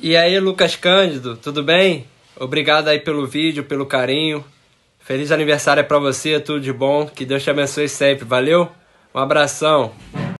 E aí, Lucas Cândido, tudo bem? Obrigado aí pelo vídeo, pelo carinho. Feliz aniversário para você, tudo de bom. Que Deus te abençoe sempre. Valeu? Um abração.